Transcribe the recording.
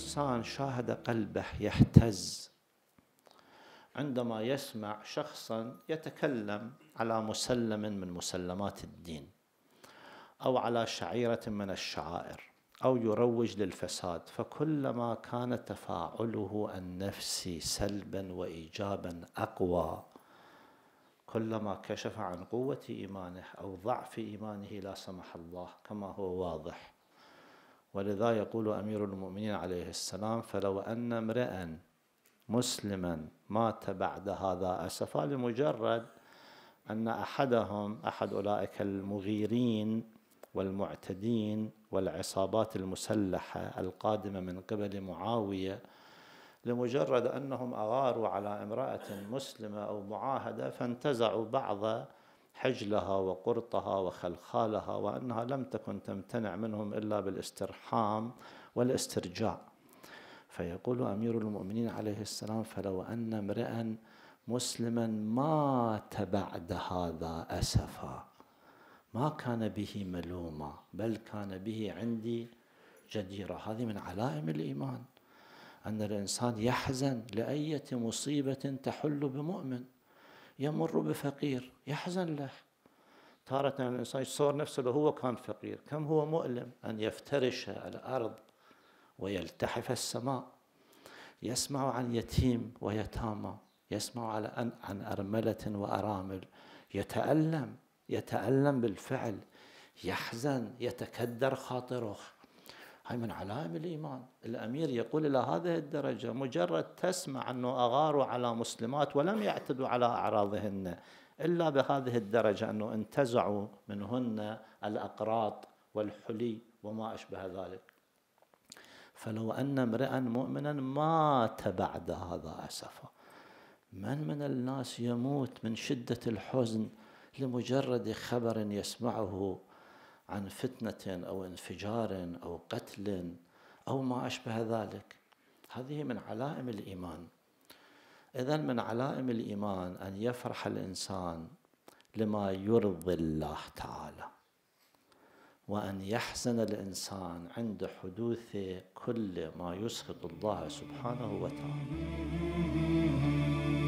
الانسان شاهد قلبه يهتز عندما يسمع شخصا يتكلم على مسلم من مسلمات الدين او على شعيره من الشعائر او يروج للفساد فكلما كان تفاعله النفسي سلبا وايجابا اقوى كلما كشف عن قوه ايمانه او ضعف ايمانه لا سمح الله كما هو واضح ولذا يقول أمير المؤمنين عليه السلام فلو أن امرأ مسلما مات بعد هذا أسفا لمجرد أن أحدهم أحد أولئك المغيرين والمعتدين والعصابات المسلحة القادمة من قبل معاوية لمجرد أنهم أغاروا على امرأة مسلمة أو معاهدة فانتزعوا بعض حجلها وقرطها وخلخالها وانها لم تكن تمتنع منهم الا بالاسترحام والاسترجاع فيقول امير المؤمنين عليه السلام فلو ان امرئا مسلما مات بعد هذا اسفا ما كان به ملوما بل كان به عندي جديره هذه من علائم الايمان ان الانسان يحزن لايه مصيبه تحل بمؤمن يمر بفقير يحزن له تارة الإنسان يتصور نفسه لو هو كان فقير كم هو مؤلم أن يفترش الأرض ويلتحف السماء يسمع عن يتيم ويتامى يسمع على عن أرملة وأرامل يتألم يتألم بالفعل يحزن يتكدر خاطره هاي من علائم الإيمان الأمير يقول إلى هذه الدرجة مجرد تسمع أنه أغاروا على مسلمات ولم يعتدوا على أعراضهن إلا بهذه الدرجة أنه انتزعوا منهن الأقراط والحلي وما أشبه ذلك فلو أن امرئا مؤمنا مات بعد هذا أسفا من من الناس يموت من شدة الحزن لمجرد خبر يسمعه عن فتنة أو انفجار أو قتل أو ما أشبه ذلك هذه من علائم الإيمان إذا من علائم الإيمان أن يفرح الإنسان لما يرضي الله تعالى وأن يحزن الإنسان عند حدوث كل ما يسخط الله سبحانه وتعالى